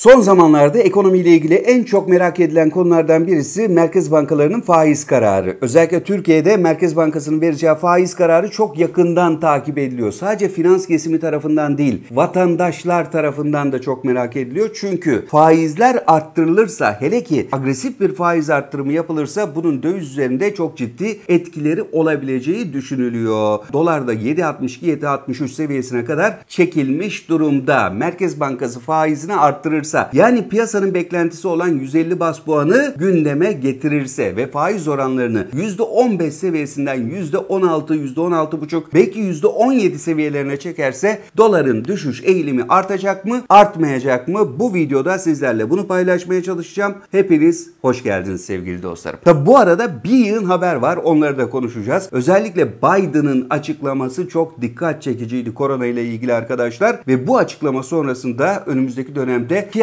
Son zamanlarda ekonomiyle ilgili en çok merak edilen konulardan birisi merkez bankalarının faiz kararı. Özellikle Türkiye'de Merkez Bankası'nın vereceği faiz kararı çok yakından takip ediliyor. Sadece finans kesimi tarafından değil, vatandaşlar tarafından da çok merak ediliyor. Çünkü faizler arttırılırsa, hele ki agresif bir faiz arttırımı yapılırsa bunun döviz üzerinde çok ciddi etkileri olabileceği düşünülüyor. Dolar da 7.62-7.63 seviyesine kadar çekilmiş durumda. Merkez Bankası faizini arttırırsa artırırsa yani piyasanın beklentisi olan 150 bas puanı gündeme getirirse ve faiz oranlarını %15 seviyesinden %16, %16,5 belki %17 seviyelerine çekerse doların düşüş eğilimi artacak mı, artmayacak mı? Bu videoda sizlerle bunu paylaşmaya çalışacağım. Hepiniz hoş geldiniz sevgili dostlarım. Tabi bu arada bir yığın haber var. Onları da konuşacağız. Özellikle Biden'ın açıklaması çok dikkat çekiciydi korona ile ilgili arkadaşlar ve bu açıklama sonrasında önümüzdeki dönemde ki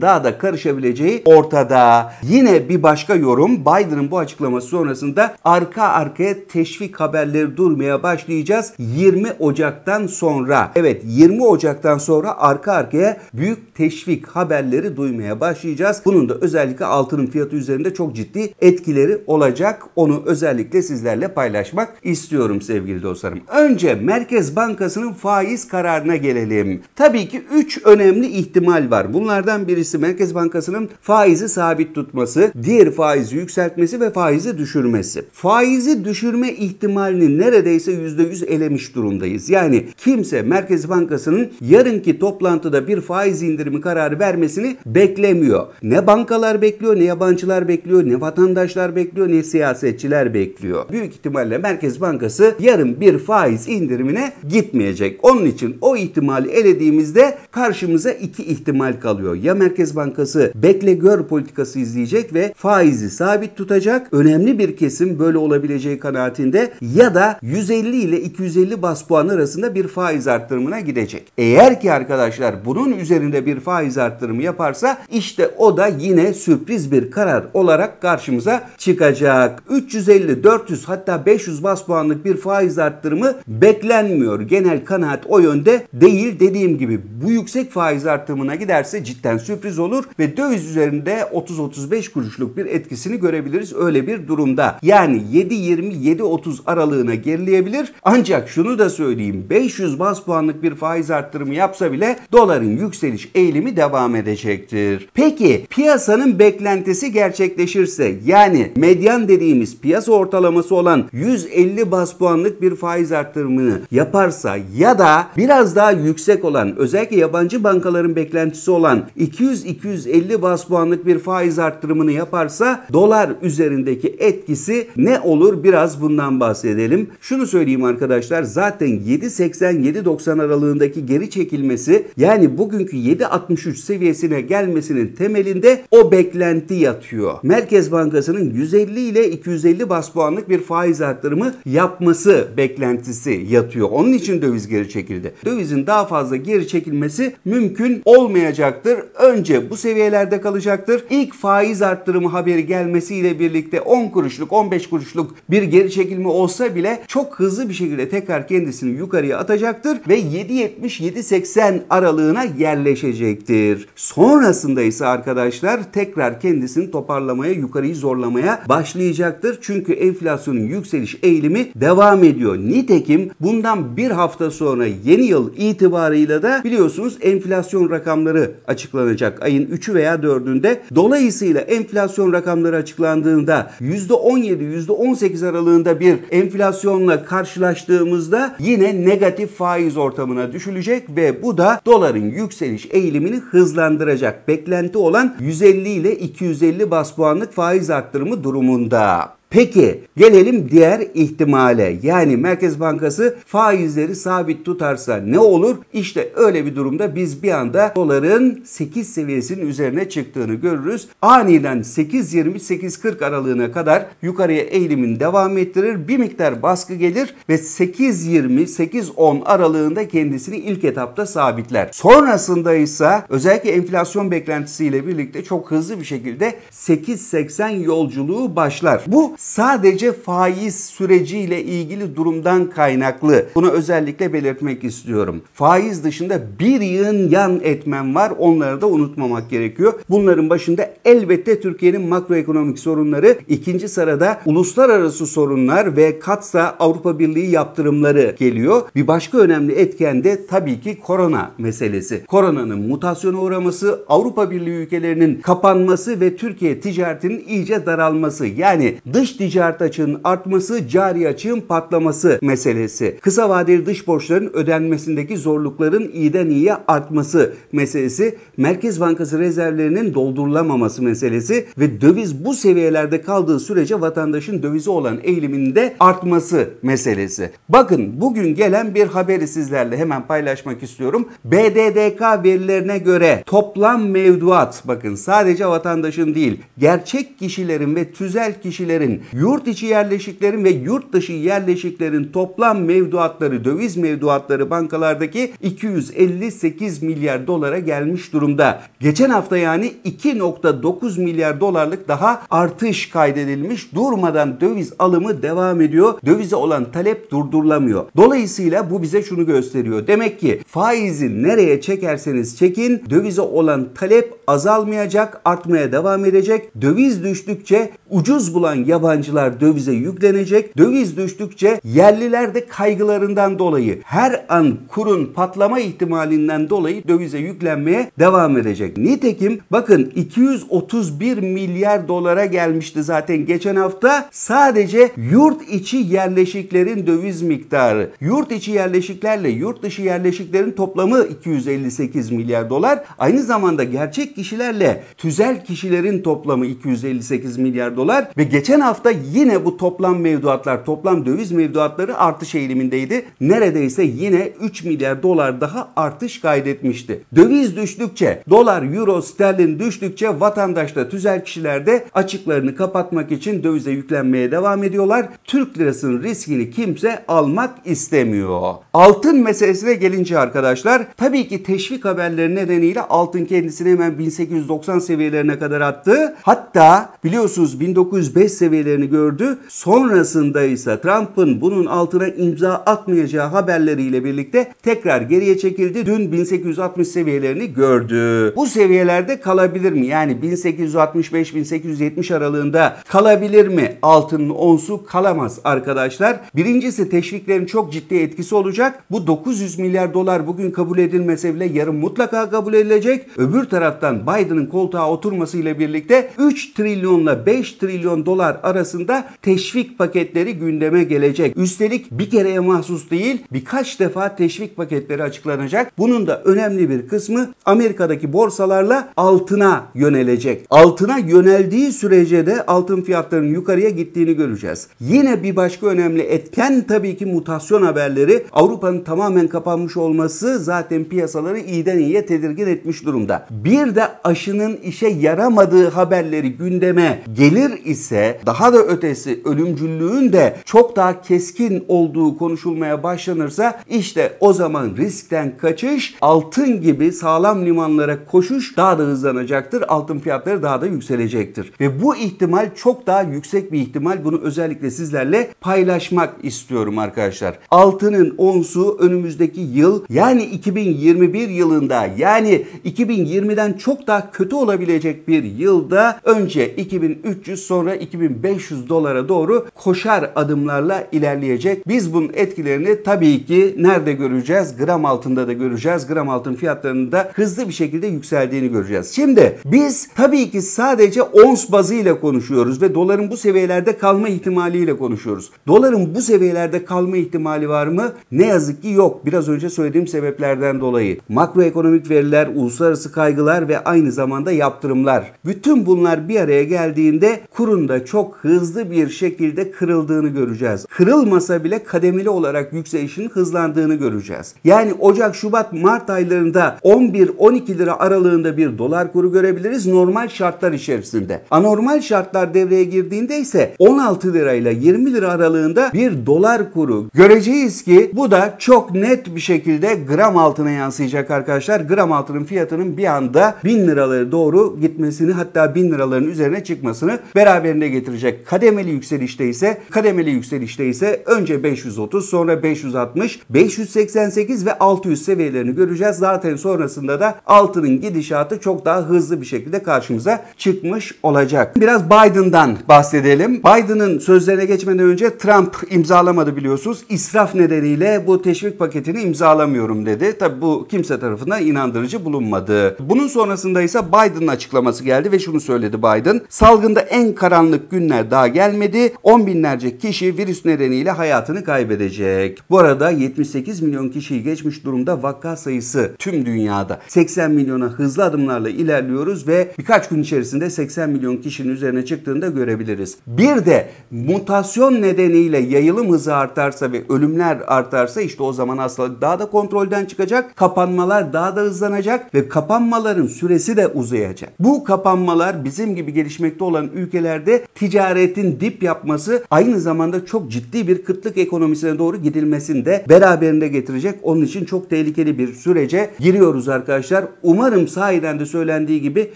daha da karışabileceği ortada. Yine bir başka yorum Biden'ın bu açıklaması sonrasında arka arkaya teşvik haberleri durmaya başlayacağız. 20 Ocak'tan sonra evet 20 Ocak'tan sonra arka arkaya büyük teşvik haberleri duymaya başlayacağız. Bunun da özellikle altının fiyatı üzerinde çok ciddi etkileri olacak. Onu özellikle sizlerle paylaşmak istiyorum sevgili dostlarım. Önce Merkez Bankası'nın faiz kararına gelelim. Tabii ki 3 önemli ihtimal var. Bu Bunlardan birisi Merkez Bankası'nın faizi sabit tutması, diğer faizi yükseltmesi ve faizi düşürmesi. Faizi düşürme ihtimalini neredeyse %100 elemiş durumdayız. Yani kimse Merkez Bankası'nın yarınki toplantıda bir faiz indirimi kararı vermesini beklemiyor. Ne bankalar bekliyor, ne yabancılar bekliyor, ne vatandaşlar bekliyor, ne siyasetçiler bekliyor. Büyük ihtimalle Merkez Bankası yarın bir faiz indirimine gitmeyecek. Onun için o ihtimali elediğimizde karşımıza iki ihtimal kalıyor kalıyor. Ya Merkez Bankası bekle gör politikası izleyecek ve faizi sabit tutacak. Önemli bir kesim böyle olabileceği kanaatinde ya da 150 ile 250 bas puan arasında bir faiz arttırımına gidecek. Eğer ki arkadaşlar bunun üzerinde bir faiz arttırımı yaparsa işte o da yine sürpriz bir karar olarak karşımıza çıkacak. 350, 400 hatta 500 bas puanlık bir faiz arttırımı beklenmiyor. Genel kanaat o yönde değil. Dediğim gibi bu yüksek faiz arttırımına giderse cidden sürpriz olur ve döviz üzerinde 30-35 kuruşluk bir etkisini görebiliriz öyle bir durumda. Yani 7.20-7.30 aralığına gerileyebilir. Ancak şunu da söyleyeyim 500 bas puanlık bir faiz arttırımı yapsa bile doların yükseliş eğilimi devam edecektir. Peki piyasanın beklentisi gerçekleşirse yani medyan dediğimiz piyasa ortalaması olan 150 bas puanlık bir faiz arttırımını yaparsa ya da biraz daha yüksek olan özellikle yabancı bankaların beklentisi olan olan 200-250 bas puanlık bir faiz arttırımını yaparsa dolar üzerindeki etkisi ne olur biraz bundan bahsedelim. Şunu söyleyeyim arkadaşlar zaten 7.80-7.90 aralığındaki geri çekilmesi yani bugünkü 7.63 seviyesine gelmesinin temelinde o beklenti yatıyor. Merkez Bankası'nın 150 ile 250 bas puanlık bir faiz arttırımı yapması beklentisi yatıyor. Onun için döviz geri çekildi. Dövizin daha fazla geri çekilmesi mümkün olmayacak olacaktır. Önce bu seviyelerde kalacaktır. İlk faiz arttırımı haberi gelmesiyle birlikte 10 kuruşluk 15 kuruşluk bir geri çekilme olsa bile çok hızlı bir şekilde tekrar kendisini yukarıya atacaktır ve 7.70-7.80 aralığına yerleşecektir. Sonrasında ise arkadaşlar tekrar kendisini toparlamaya, yukarıyı zorlamaya başlayacaktır. Çünkü enflasyonun yükseliş eğilimi devam ediyor. Nitekim bundan bir hafta sonra yeni yıl itibarıyla da biliyorsunuz enflasyon rakamları açıklanacak ayın 3'ü veya 4'ünde. Dolayısıyla enflasyon rakamları açıklandığında %17-18 aralığında bir enflasyonla karşılaştığımızda yine negatif faiz ortamına düşülecek ve bu da doların yükseliş eğilimini hızlandıracak. Beklenti olan 150 ile 250 bas puanlık faiz arttırımı durumunda. Peki gelelim diğer ihtimale. Yani Merkez Bankası faizleri sabit tutarsa ne olur? İşte öyle bir durumda biz bir anda doların 8 seviyesinin üzerine çıktığını görürüz. Aniden 8.20-8.40 aralığına kadar yukarıya eğilimin devam ettirir. Bir miktar baskı gelir ve 8.20-8.10 aralığında kendisini ilk etapta sabitler. Sonrasında ise özellikle enflasyon beklentisiyle birlikte çok hızlı bir şekilde 8.80 yolculuğu başlar. Bu sadece faiz süreciyle ilgili durumdan kaynaklı. Bunu özellikle belirtmek istiyorum. Faiz dışında bir yığın yan etmen var. Onları da unutmamak gerekiyor. Bunların başında elbette Türkiye'nin makroekonomik sorunları, ikinci sırada uluslararası sorunlar ve katsa Avrupa Birliği yaptırımları geliyor. Bir başka önemli etken de tabii ki korona meselesi. Koronanın mutasyona uğraması, Avrupa Birliği ülkelerinin kapanması ve Türkiye ticaretinin iyice daralması. Yani dış dış ticaret açığının artması, cari açığın patlaması meselesi. Kısa vadeli dış borçların ödenmesindeki zorlukların iyiden iyiye artması meselesi. Merkez Bankası rezervlerinin doldurulamaması meselesi ve döviz bu seviyelerde kaldığı sürece vatandaşın dövize olan eğiliminde artması meselesi. Bakın bugün gelen bir haberi sizlerle hemen paylaşmak istiyorum. BDDK verilerine göre toplam mevduat bakın sadece vatandaşın değil gerçek kişilerin ve tüzel kişilerin yurt içi yerleşiklerin ve yurt dışı yerleşiklerin toplam mevduatları, döviz mevduatları bankalardaki 258 milyar dolara gelmiş durumda. Geçen hafta yani 2.9 milyar dolarlık daha artış kaydedilmiş. Durmadan döviz alımı devam ediyor. Dövize olan talep durdurulamıyor. Dolayısıyla bu bize şunu gösteriyor. Demek ki faizi nereye çekerseniz çekin dövize olan talep azalmayacak, artmaya devam edecek. Döviz düştükçe ucuz bulan yabancı yabancılar dövize yüklenecek. Döviz düştükçe yerliler de kaygılarından dolayı her an kurun patlama ihtimalinden dolayı dövize yüklenmeye devam edecek. Nitekim bakın 231 milyar dolara gelmişti zaten geçen hafta. Sadece yurt içi yerleşiklerin döviz miktarı. Yurt içi yerleşiklerle yurt dışı yerleşiklerin toplamı 258 milyar dolar. Aynı zamanda gerçek kişilerle tüzel kişilerin toplamı 258 milyar dolar ve geçen hafta hafta yine bu toplam mevduatlar, toplam döviz mevduatları artış eğilimindeydi. Neredeyse yine 3 milyar dolar daha artış kaydetmişti. Döviz düştükçe, dolar, euro, sterlin düştükçe vatandaşta, tüzel kişiler de açıklarını kapatmak için dövize yüklenmeye devam ediyorlar. Türk lirasının riskini kimse almak istemiyor. Altın meselesine gelince arkadaşlar, tabii ki teşvik haberleri nedeniyle altın kendisini hemen 1890 seviyelerine kadar attı. Hatta biliyorsunuz 1905 seviyelerine saniyelerini gördü. Sonrasında ise Trump'ın bunun altına imza atmayacağı haberleriyle birlikte tekrar geriye çekildi. Dün 1860 seviyelerini gördü. Bu seviyelerde kalabilir mi? Yani 1865-1870 aralığında kalabilir mi? Altın onsu kalamaz arkadaşlar. Birincisi teşviklerin çok ciddi etkisi olacak. Bu 900 milyar dolar bugün kabul edilmese bile yarın mutlaka kabul edilecek. Öbür taraftan Biden'ın koltuğa oturmasıyla birlikte 3 trilyonla 5 trilyon dolar arasında teşvik paketleri gündeme gelecek. Üstelik bir kereye mahsus değil birkaç defa teşvik paketleri açıklanacak. Bunun da önemli bir kısmı Amerika'daki borsalarla altına yönelecek. Altına yöneldiği sürece de altın fiyatlarının yukarıya gittiğini göreceğiz. Yine bir başka önemli etken tabii ki mutasyon haberleri. Avrupa'nın tamamen kapanmış olması zaten piyasaları iyiden iyiye tedirgin etmiş durumda. Bir de aşının işe yaramadığı haberleri gündeme gelir ise daha daha da ötesi ölümcüllüğün de çok daha keskin olduğu konuşulmaya başlanırsa işte o zaman riskten kaçış altın gibi sağlam limanlara koşuş daha da hızlanacaktır. Altın fiyatları daha da yükselecektir. Ve bu ihtimal çok daha yüksek bir ihtimal. Bunu özellikle sizlerle paylaşmak istiyorum arkadaşlar. Altının onsu önümüzdeki yıl yani 2021 yılında yani 2020'den çok daha kötü olabilecek bir yılda önce 2300 sonra 2500 500 dolara doğru koşar adımlarla ilerleyecek. Biz bunun etkilerini tabii ki nerede göreceğiz? Gram altında da göreceğiz. Gram altın fiyatlarının da hızlı bir şekilde yükseldiğini göreceğiz. Şimdi biz tabii ki sadece ons bazıyla konuşuyoruz ve doların bu seviyelerde kalma ihtimaliyle konuşuyoruz. Doların bu seviyelerde kalma ihtimali var mı? Ne yazık ki yok. Biraz önce söylediğim sebeplerden dolayı. Makroekonomik veriler, uluslararası kaygılar ve aynı zamanda yaptırımlar. Bütün bunlar bir araya geldiğinde kurun da çok hızlı bir şekilde kırıldığını göreceğiz. Kırılmasa bile kademeli olarak yükselişin hızlandığını göreceğiz. Yani Ocak, Şubat, Mart aylarında 11-12 lira aralığında bir dolar kuru görebiliriz normal şartlar içerisinde. Anormal şartlar devreye girdiğinde ise 16 lirayla 20 lira aralığında bir dolar kuru göreceğiz ki bu da çok net bir şekilde gram altına yansıyacak arkadaşlar. Gram altının fiyatının bir anda 1000 liraları doğru gitmesini hatta 1000 liraların üzerine çıkmasını beraberinde getirecek gelecek kademeli yükselişte ise kademeli yükselişte ise önce 530 sonra 560, 588 ve 600 seviyelerini göreceğiz. Zaten sonrasında da altının gidişatı çok daha hızlı bir şekilde karşımıza çıkmış olacak. Biraz Biden'dan bahsedelim. Biden'ın sözlerine geçmeden önce Trump imzalamadı biliyorsunuz. İsraf nedeniyle bu teşvik paketini imzalamıyorum dedi. Tabi bu kimse tarafından inandırıcı bulunmadı. Bunun sonrasında ise Biden'ın açıklaması geldi ve şunu söyledi Biden. Salgında en karanlık günler günler daha gelmedi. On binlerce kişi virüs nedeniyle hayatını kaybedecek. Bu arada 78 milyon kişiyi geçmiş durumda vaka sayısı tüm dünyada. 80 milyona hızlı adımlarla ilerliyoruz ve birkaç gün içerisinde 80 milyon kişinin üzerine çıktığını da görebiliriz. Bir de mutasyon nedeniyle yayılım hızı artarsa ve ölümler artarsa işte o zaman hastalık daha da kontrolden çıkacak. Kapanmalar daha da hızlanacak ve kapanmaların süresi de uzayacak. Bu kapanmalar bizim gibi gelişmekte olan ülkelerde ticaret ticaretin dip yapması aynı zamanda çok ciddi bir kıtlık ekonomisine doğru gidilmesini de beraberinde getirecek. Onun için çok tehlikeli bir sürece giriyoruz arkadaşlar. Umarım sahiden de söylendiği gibi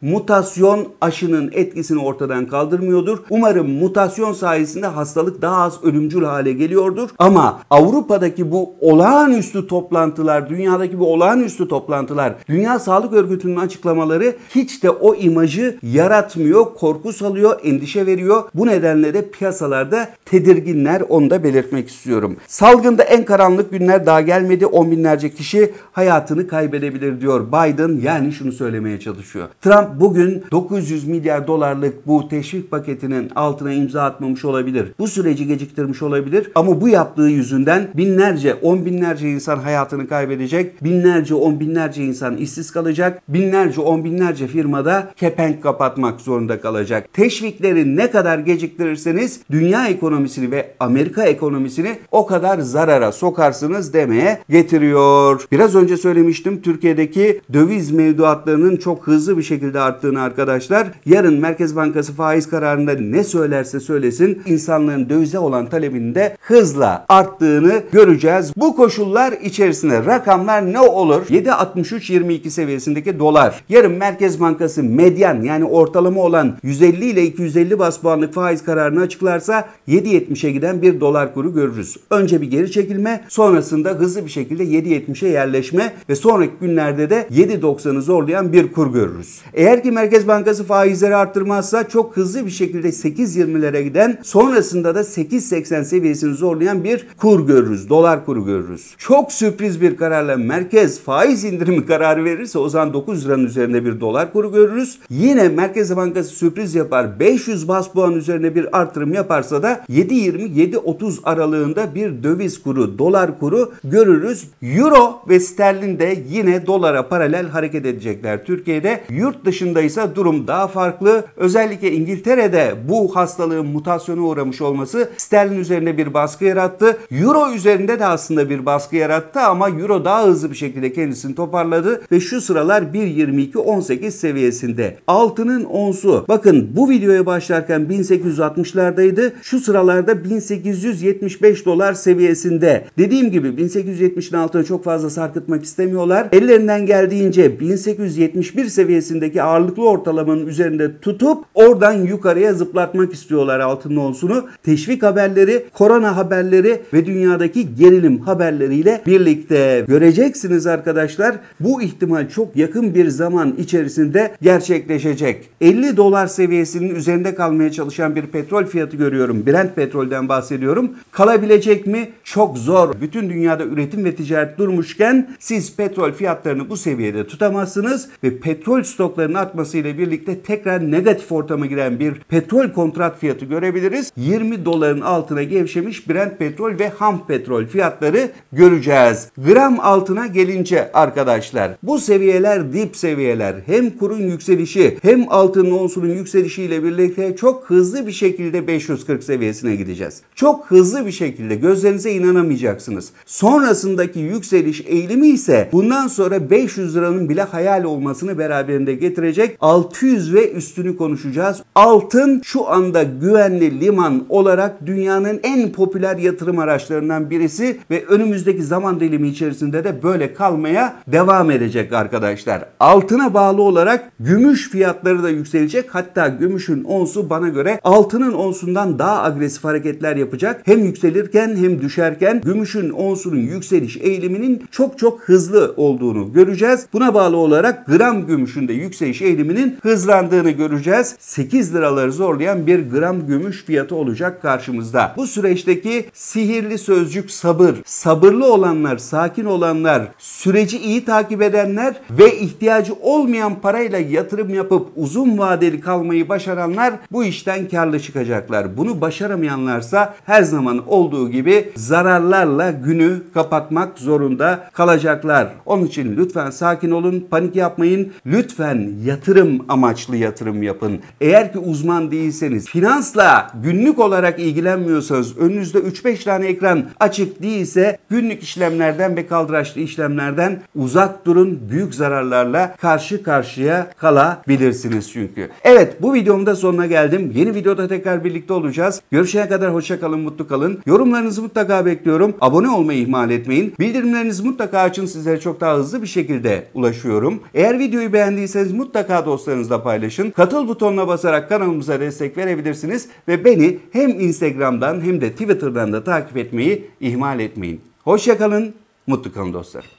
mutasyon aşının etkisini ortadan kaldırmıyordur. Umarım mutasyon sayesinde hastalık daha az ölümcül hale geliyordur. Ama Avrupa'daki bu olağanüstü toplantılar, dünyadaki bu olağanüstü toplantılar, Dünya Sağlık Örgütü'nün açıklamaları hiç de o imajı yaratmıyor, korku salıyor, endişe veriyor gerekiyor. Bu nedenle de piyasalarda tedirginler onu da belirtmek istiyorum. Salgında en karanlık günler daha gelmedi. On binlerce kişi hayatını kaybedebilir diyor Biden. Yani şunu söylemeye çalışıyor. Trump bugün 900 milyar dolarlık bu teşvik paketinin altına imza atmamış olabilir. Bu süreci geciktirmiş olabilir ama bu yaptığı yüzünden binlerce, on binlerce insan hayatını kaybedecek. Binlerce, on binlerce insan işsiz kalacak. Binlerce, on binlerce firmada kepenk kapatmak zorunda kalacak. Teşviklerin ne kadar kadar geciktirirseniz dünya ekonomisini ve Amerika ekonomisini o kadar zarara sokarsınız demeye getiriyor. Biraz önce söylemiştim Türkiye'deki döviz mevduatlarının çok hızlı bir şekilde arttığını arkadaşlar. Yarın Merkez Bankası faiz kararında ne söylerse söylesin insanların dövize olan talebinde hızla arttığını göreceğiz. Bu koşullar içerisinde rakamlar ne olur? 7.63-22 seviyesindeki dolar. Yarın Merkez Bankası medyan yani ortalama olan 150 ile 250 bas puan Başbakanlık faiz kararını açıklarsa 7.70'e giden bir dolar kuru görürüz. Önce bir geri çekilme sonrasında hızlı bir şekilde 7.70'e yerleşme ve sonraki günlerde de 7.90'ı zorlayan bir kur görürüz. Eğer ki Merkez Bankası faizleri arttırmazsa çok hızlı bir şekilde 8.20'lere giden sonrasında da 8.80 seviyesini zorlayan bir kur görürüz. Dolar kuru görürüz. Çok sürpriz bir kararla merkez faiz indirimi kararı verirse o zaman 9 liranın üzerinde bir dolar kuru görürüz. Yine Merkez Bankası sürpriz yapar. 500 bas puan puan üzerine bir artırım yaparsa da 7.20-7.30 aralığında bir döviz kuru, dolar kuru görürüz. Euro ve sterlin de yine dolara paralel hareket edecekler Türkiye'de. Yurt dışında ise durum daha farklı. Özellikle İngiltere'de bu hastalığın mutasyona uğramış olması sterlin üzerine bir baskı yarattı. Euro üzerinde de aslında bir baskı yarattı ama euro daha hızlı bir şekilde kendisini toparladı ve şu sıralar 1.22-18 seviyesinde. Altının onsu. Bakın bu videoya başlarken 1860'lardaydı. Şu sıralarda 1875 dolar seviyesinde. Dediğim gibi 1870'in altına çok fazla sarkıtmak istemiyorlar. Ellerinden geldiğince 1871 seviyesindeki ağırlıklı ortalamanın üzerinde tutup oradan yukarıya zıplatmak istiyorlar altın olsunu. Teşvik haberleri, korona haberleri ve dünyadaki gerilim haberleriyle birlikte göreceksiniz arkadaşlar. Bu ihtimal çok yakın bir zaman içerisinde gerçekleşecek. 50 dolar seviyesinin üzerinde kalmaya çalışacak çalışan bir petrol fiyatı görüyorum. Brent petrolden bahsediyorum. Kalabilecek mi? Çok zor. Bütün dünyada üretim ve ticaret durmuşken siz petrol fiyatlarını bu seviyede tutamazsınız ve petrol stoklarının artmasıyla birlikte tekrar negatif ortama giren bir petrol kontrat fiyatı görebiliriz. 20 doların altına gevşemiş Brent petrol ve ham petrol fiyatları göreceğiz. Gram altına gelince arkadaşlar bu seviyeler dip seviyeler. Hem kurun yükselişi hem altının onsunun yükselişiyle birlikte çok hızlı hızlı bir şekilde 540 seviyesine gideceğiz. Çok hızlı bir şekilde gözlerinize inanamayacaksınız. Sonrasındaki yükseliş eğilimi ise bundan sonra 500 liranın bile hayal olmasını beraberinde getirecek. 600 ve üstünü konuşacağız. Altın şu anda güvenli liman olarak dünyanın en popüler yatırım araçlarından birisi ve önümüzdeki zaman dilimi içerisinde de böyle kalmaya devam edecek arkadaşlar. Altına bağlı olarak gümüş fiyatları da yükselecek. Hatta gümüşün onsu bana göre göre altının onsundan daha agresif hareketler yapacak. Hem yükselirken hem düşerken gümüşün onsunun yükseliş eğiliminin çok çok hızlı olduğunu göreceğiz. Buna bağlı olarak gram gümüşün de yükseliş eğiliminin hızlandığını göreceğiz. 8 liraları zorlayan bir gram gümüş fiyatı olacak karşımızda. Bu süreçteki sihirli sözcük sabır. Sabırlı olanlar, sakin olanlar, süreci iyi takip edenler ve ihtiyacı olmayan parayla yatırım yapıp uzun vadeli kalmayı başaranlar bu işten işten karlı çıkacaklar. Bunu başaramayanlarsa her zaman olduğu gibi zararlarla günü kapatmak zorunda kalacaklar. Onun için lütfen sakin olun, panik yapmayın. Lütfen yatırım amaçlı yatırım yapın. Eğer ki uzman değilseniz, finansla günlük olarak ilgilenmiyorsanız, önünüzde 3-5 tane ekran açık değilse günlük işlemlerden ve kaldıraçlı işlemlerden uzak durun. Büyük zararlarla karşı karşıya kalabilirsiniz çünkü. Evet bu videomda sonuna geldim. Yeni videoda tekrar birlikte olacağız. Görüşene kadar hoşça kalın, mutlu kalın. Yorumlarınızı mutlaka bekliyorum. Abone olmayı ihmal etmeyin. Bildirimlerinizi mutlaka açın. Sizlere çok daha hızlı bir şekilde ulaşıyorum. Eğer videoyu beğendiyseniz mutlaka dostlarınızla paylaşın. Katıl butonuna basarak kanalımıza destek verebilirsiniz ve beni hem Instagram'dan hem de Twitter'dan da takip etmeyi ihmal etmeyin. Hoşçakalın, mutlu kalın dostlar.